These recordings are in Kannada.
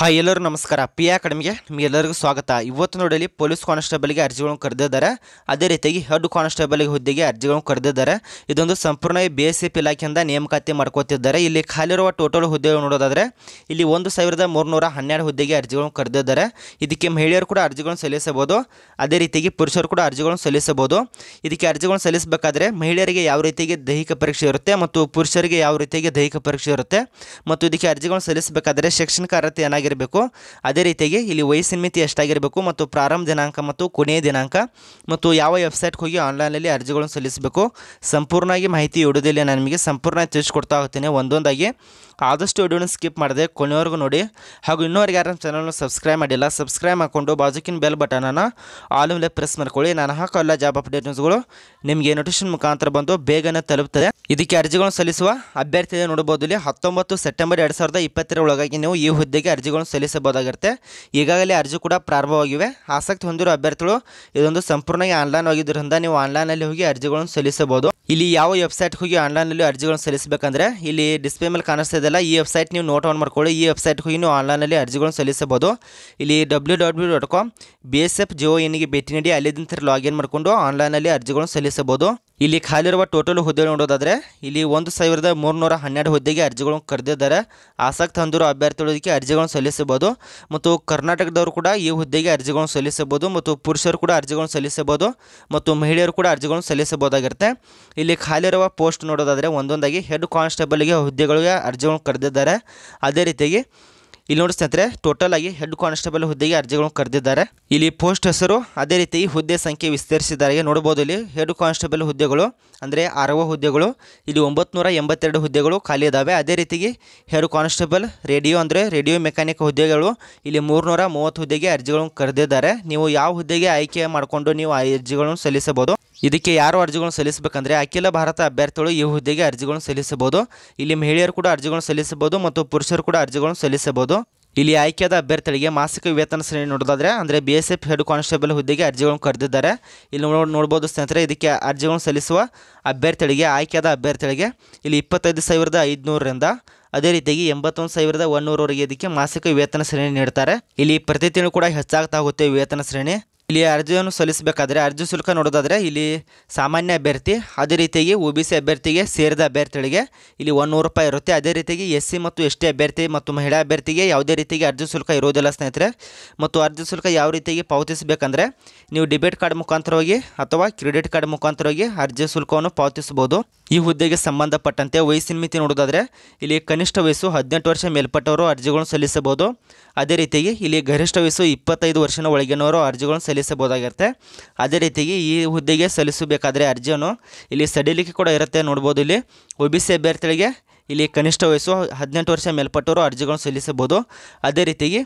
ಹಾಯ್ ಎಲ್ಲರೂ ನಮಸ್ಕಾರ ಪಿ ಅಕಾಡೆಮಿಗೆ ನಿಮಗೆಲ್ಲರಿಗೂ ಸ್ವಾಗತ ಇವತ್ತು ನೋಡಲಿ ಪೊಲೀಸ್ ಕಾನ್ಸ್ಟೇಬಲ್ಗೆ ಅರ್ಜಿಗಳನ್ನು ಕರೆದಿದ್ದಾರೆ ಅದೇ ರೀತಿಯಾಗಿ ಹೆಡ್ ಕಾನ್ಸ್ಟೇಬಲ್ಗೆ ಹುದ್ದೆಗೆ ಅರ್ಜಿಗಳನ್ನು ಕರೆದಿದ್ದಾರೆ ಇದೊಂದು ಸಂಪೂರ್ಣ ಬಿ ಎಸ್ ಇಲಾಖೆಯಿಂದ ನೇಮಕಾತಿ ಮಾಡ್ಕೋತಿದ್ದಾರೆ ಇಲ್ಲಿ ಖಾಲಿರುವ ಟೋಟಲ್ ಹುದ್ದೆಗಳು ನೋಡೋದಾದರೆ ಇಲ್ಲಿ ಒಂದು ಸಾವಿರದ ಮೂರುನೂರ ಹನ್ನೆರಡು ಹುದ್ದೆಗೆ ಅರ್ಜಿಗಳನ್ನು ಕರೆದಿದ್ದಾರೆ ಇದಕ್ಕೆ ಮಹಿಳೆಯರು ಕೂಡ ಅರ್ಜಿಗಳನ್ನು ಸಲ್ಲಿಸಬಹುದು ಅದೇ ರೀತಿಯಾಗಿ ಪುರುಷರು ಕೂಡ ಅರ್ಜಿಗಳನ್ನು ಸಲ್ಲಿಸಬಹುದು ಇದಕ್ಕೆ ಅರ್ಜಿಗಳನ್ನು ಸಲ್ಲಿಸಬೇಕಾದ್ರೆ ಮಹಿಳೆಯರಿಗೆ ಯಾವ ರೀತಿಯಾಗಿ ದೈಹಿಕ ಪರೀಕ್ಷೆ ಇರುತ್ತೆ ಮತ್ತು ಪುರುಷರಿಗೆ ಯಾವ ರೀತಿಯಾಗಿ ದೈಹಿಕ ಪರೀಕ್ಷೆ ಇರುತ್ತೆ ಮತ್ತು ಇದಕ್ಕೆ ಅರ್ಜಿಗಳನ್ನು ಸಲ್ಲಿಸಬೇಕಾದ್ರೆ ಶೈಕ್ಷಣಿಕ ಅರ್ಹತೆ ಏನಾಗಿದೆ ಎಷ್ಟಾಗಿರಬೇಕು ಅದೇ ರೀತಿಯಾಗಿ ಇಲ್ಲಿ ವಯಸ್ಸಿನ ಮಿತಿ ಎಷ್ಟಾಗಿರಬೇಕು ಮತ್ತು ಪ್ರಾರಂಭ ದಿನಾಂಕ ಮತ್ತು ಕೊನೆಯ ದಿನಾಂಕ ಮತ್ತು ಯಾವ ವೆಬ್ಸೈಟ್ಗೆ ಹೋಗಿ ಆನ್ಲೈನಲ್ಲಿ ಅರ್ಜಿಗಳನ್ನು ಸಲ್ಲಿಸಬೇಕು ಸಂಪೂರ್ಣವಾಗಿ ಮಾಹಿತಿ ಇಡೋದಿಲ್ಲ ನಾನು ನಿಮಗೆ ಸಂಪೂರ್ಣ ತಿಳಿಸ್ಕೊಡ್ತಾ ಹೋಗ್ತೀನಿ ಒಂದೊಂದಾಗಿ ಆದಷ್ಟು ವಿಡಿಯೋನ ಸ್ಕಿಪ್ ಮಾಡಿದೆ ಕೊನೆಯವರೆಗೂ ನೋಡಿ ಹಾಗೂ ಇನ್ನೊರಿಗೆ ಯಾರು ಚಾನಲ್ನ ಸಬ್ಸ್ಕ್ರೈಬ್ ಮಾಡಿಲ್ಲ ಸಬ್ಸ್ಕ್ರೈಬ್ ಮಾಡಿಕೊಂಡು ಬಾಜುಕಿನ ಬೆಲ್ ಬಟನನ್ನ ಆಲ್ ಮೇಲೆ ಪ್ರೆಸ್ ಮಾಡ್ಕೊಳ್ಳಿ ನಾನು ಹಾಕೋ ಎಲ್ಲ ಜಾಬ್ ಅಪ್ಡೇಟ್ ನ್ಯೂಸ್ಗಳು ನಿಮಗೆ ನೋಟಿಫಿಕೇಶನ್ ಮುಖಾಂತರ ಬಂದು ಬೇಗನೆ ತಲುಪುತ್ತದೆ ಇದಕ್ಕೆ ಅರ್ಜಿಗಳನ್ನು ಸಲ್ಲಿಸುವ ಅಭ್ಯರ್ಥಿಯನ್ನು ನೋಡಬಹುದು ಇಲ್ಲಿ ಹತ್ತೊಂಬತ್ತು ಸೆಪ್ಟೆಂಬರ್ ಎರಡು ಸಾವಿರದ ಇಪ್ಪತ್ತರ ಒಳಗಾಗಿ ನೀವು ಈ ಹುದ್ದೆಗೆ ಅರ್ಜಿಗಳು ಅರ್ಜಿಗಳನ್ನು ಸಲ್ಲಿಸಬಹುದಾಗಿರುತ್ತೆ ಈಗಾಗಲೇ ಅರ್ಜಿ ಕೂಡ ಪ್ರಾರಂಭವಾಗಿವೆ ಆಸಕ್ತಿ ಹೊಂದಿರುವ ಅಭ್ಯರ್ಥಿಗಳು ಇದೊಂದು ಸಂಪೂರ್ಣವಾಗಿ ಆನ್ಲೈನ್ ಆಗಿದ್ದರಿಂದ ನೀವು ಆನ್ಲೈನಲ್ಲಿ ಹೋಗಿ ಅರ್ಜಿಗಳನ್ನು ಸಲ್ಲಿಸಬಹುದು ಇಲ್ಲಿ ಯಾವ ವೆಬ್ಸೈಟ್ ಹೋಗಿ ಆನ್ಲೈನಲ್ಲಿ ಅರ್ಜಿಗಳನ್ನು ಸಲ್ಲಿಸಬೇಕಂದ್ರೆ ಇಲ್ಲಿ ಡಿಸ್ಪ್ಲೇ ಮೇಲೆ ಕಾಣಿಸ್ತಾ ಇದೆಲ್ಲ ಈ ವೆಬ್ಸೈಟ್ ನೀವು ನೋಟ್ ಆನ್ ಮಾಡ್ಕೊಳ್ಳಿ ಈ ವೆಬ್ಸೈಟ್ ಹೋಗಿ ನೀವು ಆನ್ಲೈನಲ್ಲಿ ಅರ್ಜಿಗಳನ್ನು ಸಲ್ಲಿಸಬಹುದು ಇಲ್ಲಿ W W dot com B S F G O ಎನ್ಗೆ ಭೇಟಿ ನೀಡಿ ಅಲ್ಲಿಂದ ಲಾಗಿನ್ ಮಾಡಿಕೊಂಡು ಆನ್ಲೈನಲ್ಲಿ ಅರ್ಜಿಗಳನ್ನು ಸಲ್ಲಿಸಬಹುದು ಇಲ್ಲಿ ಖಾಲಿರುವ ಟೋಟಲ್ ಹುದ್ದೆ ನೋಡೋದಾದರೆ ಇಲ್ಲಿ ಒಂದು ಸಾವಿರದ ಮೂರುನೂರ ಹನ್ನೆರಡು ಹುದ್ದೆಗೆ ಅರ್ಜಿಗಳನ್ನು ಕರೆದಿದ್ದಾರೆ ಆಸಕ್ತ ಹೊಂದಿರುವ ಅಭ್ಯರ್ಥಿಗಳಿಗೆ ಅರ್ಜಿಗಳನ್ನು ಸಲ್ಲಿಸಬಹುದು ಮತ್ತು ಕರ್ನಾಟಕದವರು ಕೂಡ ಈ ಹುದ್ದೆಗೆ ಅರ್ಜಿಗಳನ್ನು ಸಲ್ಲಿಸಬಹುದು ಮತ್ತು ಪುರುಷರು ಕೂಡ ಅರ್ಜಿಗಳನ್ನು ಸಲ್ಲಿಸಬಹುದು ಮತ್ತು ಮಹಿಳೆಯರು ಕೂಡ ಅರ್ಜಿಗಳನ್ನು ಸಲ್ಲಿಸಬಹುದಾಗಿರುತ್ತೆ ಇಲ್ಲಿ ಖಾಲಿರುವ ಪೋಸ್ಟ್ ನೋಡೋದಾದರೆ ಒಂದೊಂದಾಗಿ ಹೆಡ್ ಕಾನ್ಸ್ಟೇಬಲ್ಗೆ ಹುದ್ದೆಗಳಿಗೆ ಅರ್ಜಿಗಳನ್ನು ಕರೆದಿದ್ದಾರೆ ಅದೇ ರೀತಿಯಾಗಿ ಇಲ್ಲಿ ಸ್ನೇಹಿತರೆ ಟೋಟಲ್ ಆಗಿ ಹೆಡ್ ಕಾನ್ಸ್ಟೇಬಲ್ ಹುದ್ದೆಗೆ ಅರ್ಜಿಗಳನ್ನು ಕರೆದಿದ್ದಾರೆ ಇಲ್ಲಿ ಪೋಸ್ಟ್ ಹೆಸರು ಅದೇ ರೀತಿ ಹುದ್ದೆ ಸಂಖ್ಯೆ ವಿಸ್ತರಿಸಿದ್ದಾರೆ ನೋಡಬಹುದು ಇಲ್ಲಿ ಹೆಡ್ ಕಾನ್ಸ್ಟೇಬಲ್ ಹುದ್ದೆಗಳು ಅಂದರೆ ಆರವ ಹುದ್ದೆಗಳು ಇಲ್ಲಿ ಒಂಬತ್ತು ಎಂಬತ್ತೆರಡು ಹುದ್ದೆಗಳು ಖಾಲಿ ಇದ್ದಾವೆ ಅದೇ ರೀತಿಗೆ ಹೆಡ್ ಕಾನ್ಸ್ಟೇಬಲ್ ರೇಡಿಯೋ ಅಂದರೆ ರೇಡಿಯೋ ಮೆಕ್ಯಾನಿಕ್ ಹುದ್ದೆಗಳು ಇಲ್ಲಿ ಮೂರ್ನೂರ ಮೂವತ್ತು ಹುದ್ದೆಗೆ ಅರ್ಜಿಗಳನ್ನು ಕರೆದಿದ್ದಾರೆ ನೀವು ಯಾವ ಹುದ್ದೆಗೆ ಆಯ್ಕೆ ಮಾಡಿಕೊಂಡು ನೀವು ಆ ಅರ್ಜಿಗಳನ್ನು ಸಲ್ಲಿಸಬಹುದು ಇದಕ್ಕೆ ಯಾರು ಅರ್ಜಿಗಳನ್ನು ಸಲ್ಲಿಸಬೇಕಂದ್ರೆ ಅಖಿಲ ಭಾರತ ಅಭ್ಯರ್ಥಿಗಳು ಈ ಹುದ್ದೆಗೆ ಅರ್ಜಿಗಳನ್ನು ಸಲ್ಲಿಸಬಹುದು ಇಲ್ಲಿ ಮಹಿಳೆಯರು ಕೂಡ ಅರ್ಜಿಗಳನ್ನು ಸಲ್ಲಿಸಬಹುದು ಮತ್ತು ಪುರುಷರು ಕೂಡ ಅರ್ಜಿಗಳನ್ನು ಸಲ್ಲಿಸಬಹುದು ಇಲ್ಲಿ ಆಯ್ಕೆಯಾದ ಅಭ್ಯರ್ಥಿಗಳಿಗೆ ಮಾಸಿಕ ವೇತನ ಶ್ರೇಣಿ ನೋಡೋದಾದರೆ ಅಂದರೆ B S F head constable ಹುದ್ದೆಗೆ ಅರ್ಜಿಗಳನ್ನು ಕರೆದಿದ್ದಾರೆ ಇಲ್ಲಿ ನೋಡಿ ನೋಡ್ಬೋದು ಸ್ನೇಹಿತರೆ ಇದಕ್ಕೆ ಅರ್ಜಿಗಳನ್ನು ಸಲ್ಲಿಸುವ ಅಭ್ಯರ್ಥಿಗಳಿಗೆ ಆಯ್ಕೆಯಾದ ಅಭ್ಯರ್ಥಿಗಳಿಗೆ ಇಲ್ಲಿ ಇಪ್ಪತ್ತೈದು ಸಾವಿರದ ಐದುನೂರರಿಂದ ಅದೇ ರೀತಿಯಾಗಿ ಎಂಬತ್ತೊಂದು ಸಾವಿರದ ಒನ್ನೂರವರೆಗೆ ಇದಕ್ಕೆ ಮಾಸಿಕ ವೇತನ ಶ್ರೇಣಿ ನೀಡ್ತಾರೆ ಇಲ್ಲಿ ಪ್ರತಿ ತಿಂಗಳು ಕೂಡ ಹೆಚ್ಚಾಗ್ತಾ ಹೋಗುತ್ತೆ ವೇತನ ಶ್ರೇಣಿ ಇಲ್ಲಿ ಅರ್ಜಿಯನ್ನು ಸಲ್ಲಿಸಬೇಕಾದ್ರೆ ಅರ್ಜಿ ಶುಲ್ಕ ನೋಡೋದಾದರೆ ಇಲ್ಲಿ ಸಾಮಾನ್ಯ ಅಭ್ಯರ್ಥಿ ಅದೇ ರೀತಿಯಾಗಿ ಒ ಬಿ ಸಿ ಅಭ್ಯರ್ಥಿಗೆ ಸೇರಿದ ಅಭ್ಯರ್ಥಿಗಳಿಗೆ ಇಲ್ಲಿ ಒಂದು ರೂಪಾಯಿ ಇರುತ್ತೆ ಅದೇ ರೀತಿಯಾಗಿ ಎಸ್ ಸಿ ಮತ್ತು ಎಸ್ ಟಿ ಅಭ್ಯರ್ಥಿ ಮತ್ತು ಮಹಿಳಾ ಅಭ್ಯರ್ಥಿಗೆ ಯಾವುದೇ ರೀತಿಯಾಗಿ ಅರ್ಜಿ ಶುಲ್ಕ ಇರೋದಿಲ್ಲ ಸ್ನೇಹಿತರೆ ಮತ್ತು ಅರ್ಜಿ ಶುಲ್ಕ ಯಾವ ರೀತಿಯಾಗಿ ಪಾವತಿಸಬೇಕಂದ್ರೆ ನೀವು ಡೆಬಿಟ್ ಕಾರ್ಡ್ ಮುಖಾಂತರವಾಗಿ ಅಥವಾ ಕ್ರೆಡಿಟ್ ಕಾರ್ಡ್ ಮುಖಾಂತರವಾಗಿ ಅರ್ಜಿ ಶುಲ್ಕವನ್ನು ಪಾವತಿಸಬಹುದು ಈ ಹುದ್ದೆಗೆ ಸಂಬಂಧಪಟ್ಟಂತೆ ವಯಸ್ಸಿನ ಮಿತಿ ನೋಡೋದಾದರೆ ಇಲ್ಲಿ ಕನಿಷ್ಠ ವಯಸ್ಸು ಹದಿನೆಂಟು ವರ್ಷ ಮೇಲ್ಪಟ್ಟವರು ಅರ್ಜಿಗಳನ್ನು ಸಲ್ಲಿಸಬಹುದು ಅದೇ ರೀತಿಯಾಗಿ ಇಲ್ಲಿ ಗರಿಷ್ಠ ವಯಸ್ಸು ಇಪ್ಪತ್ತೈದು ವರ್ಷದ ಒಳಗಿನವರು ಅರ್ಜಿಗಳನ್ನು ಸಲ್ಲಿಸಬಹುದು ಸಲ್ಲಿಸಬಹುದಾಗಿರುತ್ತೆ ಅದೇ ರೀತಿಗೆ ಈ ಹುದ್ದೆಗೆ ಸಲ್ಲಿಸಬೇಕಾದ್ರೆ ಅರ್ಜಿಯನ್ನು ಇಲ್ಲಿ ಸಡಿಲಿಕೆ ಕೂಡ ಇರುತ್ತೆ ನೋಡ್ಬೋದು ಇಲ್ಲಿ ಒ ಬಿ ಸಿ ಅಭ್ಯರ್ಥಿಗಳಿಗೆ ಇಲ್ಲಿ ಕನಿಷ್ಠ ವಯಸ್ಸು ಹದಿನೆಂಟು ವರ್ಷ ಮೇಲ್ಪಟ್ಟವರು ಅರ್ಜಿಗಳನ್ನು ಸಲ್ಲಿಸಬಹುದು ಅದೇ ರೀತಿಗೆ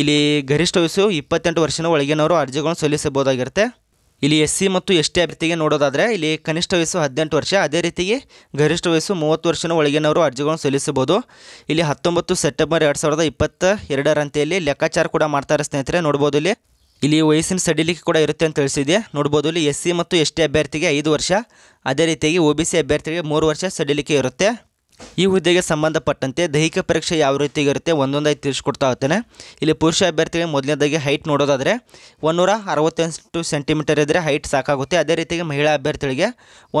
ಇಲ್ಲಿ ಗರಿಷ್ಠ ವಯಸ್ಸು ಇಪ್ಪತ್ತೆಂಟು ವರ್ಷನ ಒಳಗಿನವರು ಅರ್ಜಿಗಳನ್ನು ಸಲ್ಲಿಸಬಹುದಾಗಿರುತ್ತೆ ಇಲ್ಲಿ ಎಸ್ ಸಿ ಮತ್ತು ಎಸ್ ಟಿ ಅಭ್ಯರ್ಥಿಗೆ ನೋಡೋದಾದರೆ ಇಲ್ಲಿ ಕನಿಷ್ಠ ವಯಸ್ಸು ಹದಿನೆಂಟು ವರ್ಷ ಅದೇ ರೀತಿಗೆ ಗರಿಷ್ಠ ವಯಸ್ಸು ಮೂವತ್ತು ವರ್ಷನ ಒಳಗಿನವರು ಅರ್ಜಿಗಳನ್ನು ಸಲ್ಲಿಸಬಹುದು ಇಲ್ಲಿ ಹತ್ತೊಂಬತ್ತು ಸೆಪ್ಟೆಂಬರ್ ಎರಡು ಸಾವಿರದ ಇಪ್ಪತ್ತ ಎರಡರಂತೆಯಲ್ಲಿ ಲೆಕ್ಕಾಚಾರ ಕೂಡ ಮಾಡ್ತಾರೆ ಸ್ನೇಹಿತರೆ ನೋಡ್ಬೋದು ಇಲ್ಲಿ ಇಲ್ಲಿ ವಯಸ್ಸಿನ ಸಡಿಲಿಕೆ ಕೂಡ ಇರುತ್ತೆ ಅಂತ ತಿಳಿಸಿದೆ ನೋಡ್ಬೋದು ಇಲ್ಲಿ ಎಸ್ ಸಿ ಮತ್ತು ಎಸ್ ಟಿ ಅಭ್ಯರ್ಥಿಗೆ ಐದು ವರ್ಷ ಅದೇ ರೀತಿಯಾಗಿ ಒ ಬಿ ಸಿ ಅಭ್ಯರ್ಥಿಗೆ ಮೂರು ವರ್ಷ ಸಡಿಲಿಕೆ ಇರುತ್ತೆ ಈ ಹುದ್ದೆಗೆ ಸಂಬಂಧಪಟ್ಟಂತೆ ದೈಹಿಕ ಪರೀಕ್ಷೆ ಯಾವ ರೀತಿಗೆ ಇರುತ್ತೆ ಒಂದೊಂದಾಗಿ ತಿಳಿಸ್ಕೊಡ್ತಾ ಹೋಗ್ತೇನೆ ಇಲ್ಲಿ ಪುರುಷ ಅಭ್ಯರ್ಥಿಗೆ ಮೊದಲನೇದಾಗಿ ಹೈಟ್ ನೋಡೋದಾದರೆ ಒನ್ನೂರ ಅರವತ್ತೆಂಟು ಸೆಂಟಿಮೀಟರ್ ಇದ್ದರೆ ಹೈಟ್ ಸಾಕಾಗುತ್ತೆ ಅದೇ ರೀತಿಗೆ ಮಹಿಳಾ ಅಭ್ಯರ್ಥಿಗಳಿಗೆ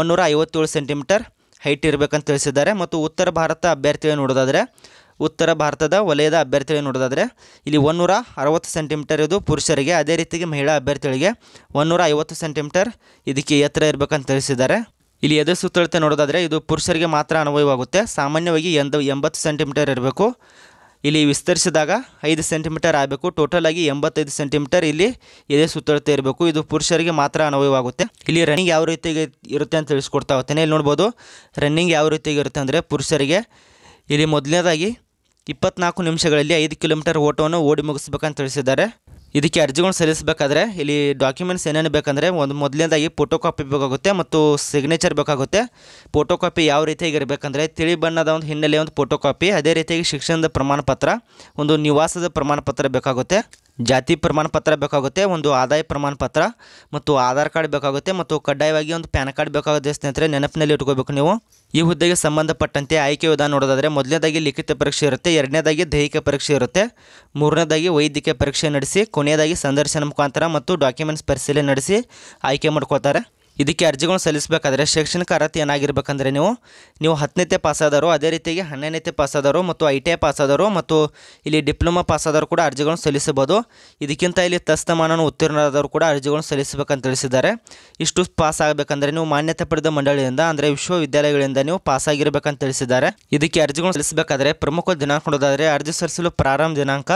ಒನ್ನೂರ ಐವತ್ತೇಳು ಸೆಂಟಿಮೀಟರ್ ಹೈಟ್ ಇರಬೇಕಂತ ತಿಳಿಸಿದ್ದಾರೆ ಮತ್ತು ಉತ್ತರ ಭಾರತ ಅಭ್ಯರ್ಥಿಗಳು ನೋಡೋದಾದರೆ ಉತ್ತರ ಭಾರತದ ವಲಯದ ಅಭ್ಯರ್ಥಿಗಳಿಗೆ ನೋಡೋದಾದರೆ ಇಲ್ಲಿ ಒಂದೂರ ಅರವತ್ತು ಸೆಂಟಿಮೀಟರ್ ಇದು ಪುರುಷರಿಗೆ ಅದೇ ರೀತಿಗೆ ಮಹಿಳಾ ಅಭ್ಯರ್ಥಿಗಳಿಗೆ ಒಂದೂರ ಐವತ್ತು ಸೆಂಟಿಮೀಟರ್ ಇದಕ್ಕೆ ಎತ್ತರ ಇರಬೇಕಂತ ತಿಳಿಸಿದ್ದಾರೆ ಇಲ್ಲಿ ಎದೆ ಸುತ್ತಳತೆ ನೋಡೋದಾದರೆ ಇದು ಪುರುಷರಿಗೆ ಮಾತ್ರ ಅನುಭವವಾಗುತ್ತೆ ಸಾಮಾನ್ಯವಾಗಿ ಎಂದು ಎಂಬತ್ತು ಸೆಂಟಿಮೀಟರ್ ಇರಬೇಕು ಇಲ್ಲಿ ವಿಸ್ತರಿಸಿದಾಗ ಐದು ಸೆಂಟಿಮೀಟರ್ ಆಗಬೇಕು ಟೋಟಲ್ ಆಗಿ ಎಂಬತ್ತೈದು ಸೆಂಟಿಮೀಟರ್ ಇಲ್ಲಿ ಎದೆ ಸುತ್ತಳತೆ ಇರಬೇಕು ಇದು ಪುರುಷರಿಗೆ ಮಾತ್ರ ಅನ್ವಯವಾಗುತ್ತೆ ಇಲ್ಲಿ ರನ್ನಿಂಗ್ ಯಾವ ರೀತಿಗೆ ಇರುತ್ತೆ ಅಂತ ತಿಳಿಸ್ಕೊಡ್ತಾ ಹೋಗ್ತೇನೆ ಇಲ್ಲಿ ನೋಡ್ಬೋದು ರನ್ನಿಂಗ್ ಯಾವ ರೀತಿಗೆ ಇರುತ್ತೆ ಅಂದರೆ ಪುರುಷರಿಗೆ ಇಲ್ಲಿ ಮೊದಲನೇದಾಗಿ ಇಪ್ಪತ್ನಾಲ್ಕು ನಿಮಿಷಗಳಲ್ಲಿ ಐದು ಕಿಲೋಮೀಟರ್ ಓಟವನ್ನು ಓಡಿ ಮುಗಿಸ್ಬೇಕಂತ ತಿಳಿಸಿದ್ದಾರೆ ಇದಕ್ಕೆ ಅರ್ಜಿಗಳನ್ನು ಸಲ್ಲಿಸಬೇಕಾದ್ರೆ ಇಲ್ಲಿ ಡಾಕ್ಯುಮೆಂಟ್ಸ್ ಏನೇನು ಬೇಕಂದರೆ ಒಂದು ಮೊದಲನೇದಾಗಿ ಫೋಟೋ ಕಾಪಿ ಬೇಕಾಗುತ್ತೆ ಮತ್ತು ಸಿಗ್ನೇಚರ್ ಬೇಕಾಗುತ್ತೆ ಫೋಟೋ ಕಾಪಿ ಯಾವ ರೀತಿಯಾಗಿ ಇರಬೇಕಂದ್ರೆ ತಿಳಿ ಬಣ್ಣದ ಒಂದು ಹಿನ್ನೆಲೆ ಒಂದು ಫೋಟೋ ಕಾಪಿ ಅದೇ ರೀತಿಯಾಗಿ ಶಿಕ್ಷಣದ ಪ್ರಮಾಣ ಒಂದು ನಿವಾಸದ ಪ್ರಮಾಣ ಬೇಕಾಗುತ್ತೆ ಜಾತಿ ಪ್ರಮಾಣ ಪತ್ರ ಬೇಕಾಗುತ್ತೆ ಒಂದು ಆದಾಯ ಪ್ರಮಾಣ ಪತ್ರ ಮತ್ತು ಆಧಾರ್ ಕಾರ್ಡ್ ಬೇಕಾಗುತ್ತೆ ಮತ್ತು ಕಡ್ಡಾಯವಾಗಿ ಒಂದು ಪ್ಯಾನ್ ಕಾರ್ಡ್ ಬೇಕಾಗುತ್ತೆ ಸ್ನೇಹಿತರೆ ನೆನಪಿನಲ್ಲಿ ಇಟ್ಕೋಬೇಕು ನೀವು ಈ ಹುದ್ದೆಗೆ ಸಂಬಂಧಪಟ್ಟಂತೆ ಆಯ್ಕೆ ವಿಧಾನ ನೋಡೋದಾದರೆ ಮೊದಲನೇದಾಗಿ ಲಿಖಿತ ಪರೀಕ್ಷೆ ಇರುತ್ತೆ ಎರಡನೇದಾಗಿ ದೈಹಿಕ ಪರೀಕ್ಷೆ ಇರುತ್ತೆ ಮೂರನೇದಾಗಿ ವೈದ್ಯಕೀಯ ಪರೀಕ್ಷೆ ನಡೆಸಿ ಕೊನೆಯದಾಗಿ ಸಂದರ್ಶನ ಮುಖಾಂತರ ಮತ್ತು ಡಾಕ್ಯುಮೆಂಟ್ಸ್ ಪರಿಶೀಲನೆ ನಡೆಸಿ ಆಯ್ಕೆ ಮಾಡ್ಕೋತಾರೆ ಇದಕ್ಕೆ ಅರ್ಜಿಗಳನ್ನು ಸಲ್ಲಿಸಬೇಕಾದ್ರೆ ಶೈಕ್ಷಣಿಕ ಅರ್ಹತೆ ಏನಾಗಿರ್ಬೇಕಂದ್ರೆ ನೀವು ನೀವು ಹತ್ತನೇತೆ ಪಾಸಾದರು ಅದೇ ರೀತಿಯಾಗಿ ಹನ್ನೆರಡನೇತೆ ಪಾಸಾದವರು ಮತ್ತು ಐ ಟಿ ಐ ಪಾಸಾದವರು ಮತ್ತು ಇಲ್ಲಿ ಡಿಪ್ಲೊಮಾ ಆದವರು ಕೂಡ ಅರ್ಜಿಗಳನ್ನು ಸಲ್ಲಿಸಬಹುದು ಇದಕ್ಕಿಂತ ಇಲ್ಲಿ ತಸ್ತಮಾನವನ್ನು ಉತ್ತೀರ್ಣರಾದವರು ಕೂಡ ಅರ್ಜಿಗಳನ್ನು ಸಲ್ಲಿಸಬೇಕಂತ ತಿಳಿಸಿದ್ದಾರೆ ಇಷ್ಟು ಪಾಸ್ ಆಗಬೇಕಂದ್ರೆ ನೀವು ಮಾನ್ಯತೆ ಪಡೆದ ಮಂಡಳಿಯಿಂದ ಅಂದರೆ ವಿಶ್ವವಿದ್ಯಾಲಯಗಳಿಂದ ನೀವು ಪಾಸಾಗಿರ್ಬೇಕಂತ ತಿಳಿಸಿದ್ದಾರೆ ಇದಕ್ಕೆ ಅರ್ಜಿಗಳನ್ನು ಸಲ್ಲಿಸಬೇಕಾದ್ರೆ ಪ್ರಮುಖ ದಿನಾಂಕ ನೋಡೋದಾದರೆ ಅರ್ಜಿ ಸಲ್ಲಿಸಲು ಪ್ರಾರಂಭ ದಿನಾಂಕ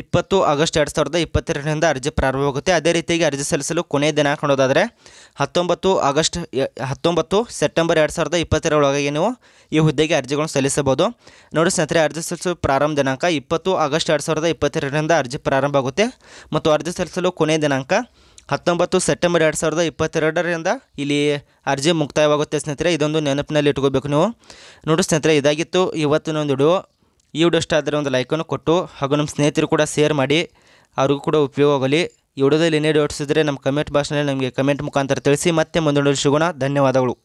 ಇಪ್ಪತ್ತು ಆಗಸ್ಟ್ ಎರಡು ಸಾವಿರದ ಇಪ್ಪತ್ತೆರಡರಿಂದ ಅರ್ಜಿ ಪ್ರಾರಂಭವಾಗುತ್ತೆ ಅದೇ ರೀತಿಯಾಗಿ ಅರ್ಜಿ ಸಲ್ಲಿಸಲು ಕೊನೆಯ ದಿನಾಂಕ ನೋಡೋದಾದರೆ ಹತ್ತೊಂಬತ್ತು ಆಗಸ್ಟ್ ಹತ್ತೊಂಬತ್ತು ಸೆಪ್ಟೆಂಬರ್ ಎರಡು ಸಾವಿರದ ಇಪ್ಪತ್ತೆರಡರೊಳಗೆ ನೀವು ಈ ಹುದ್ದೆಗೆ ಅರ್ಜಿಗಳನ್ನು ಸಲ್ಲಿಸಬಹುದು ನೋಡಿ ಸ್ನೇಹಿತರೆ ಅರ್ಜಿ ಸಲ್ಲಿಸಲು ಪ್ರಾರಂಭ ದಿನಾಂಕ ಇಪ್ಪತ್ತು ಆಗಸ್ಟ್ ಎರಡು ಸಾವಿರದ ಇಪ್ಪತ್ತೆರಡರಿಂದ ಅರ್ಜಿ ಪ್ರಾರಂಭ ಆಗುತ್ತೆ ಮತ್ತು ಅರ್ಜಿ ಸಲ್ಲಿಸಲು ಕೊನೆಯ ದಿನಾಂಕ ಹತ್ತೊಂಬತ್ತು ಸೆಪ್ಟೆಂಬರ್ ಎರಡು ಸಾವಿರದ ಇಪ್ಪತ್ತೆರಡರಿಂದ ಇಲ್ಲಿ ಅರ್ಜಿ ಮುಕ್ತಾಯವಾಗುತ್ತೆ ಸ್ನೇಹಿತರೆ ಇದೊಂದು ನೆನಪಿನಲ್ಲಿ ಇಟ್ಕೋಬೇಕು ನೀವು ನೋಡಿ ಸ್ನೇಹಿತರೆ ಇದಾಗಿತ್ತು ಇವತ್ತಿನ ಒಂದು ವಿಡಿಯೋ ಈ ವಿಡಿಯೋ ಇಷ್ಟ ಆದರೆ ಒಂದು ಲೈಕನ್ನು ಕೊಟ್ಟು ಹಾಗೂ ನಮ್ಮ ಸ್ನೇಹಿತರು ಕೂಡ ಶೇರ್ ಮಾಡಿ ಅವ್ರಿಗೂ ಕೂಡ ಉಪಯೋಗ ಆಗಲಿ ಈ ವಿಡಿಯೋದಲ್ಲಿ ಏನೇ ಡೌಟ್ಸ್ ಇದ್ದರೆ ನಮ್ಮ ಕಮೆಂಟ್ ಬಾಕ್ಸ್ನಲ್ಲಿ ನಮಗೆ ಕಮೆಂಟ್ ಮುಖಾಂತರ ತಿಳಿಸಿ ಮತ್ತೆ ಮುಂದೊಂದು ಶುಗುಣ ಧನ್ಯವಾದಗಳು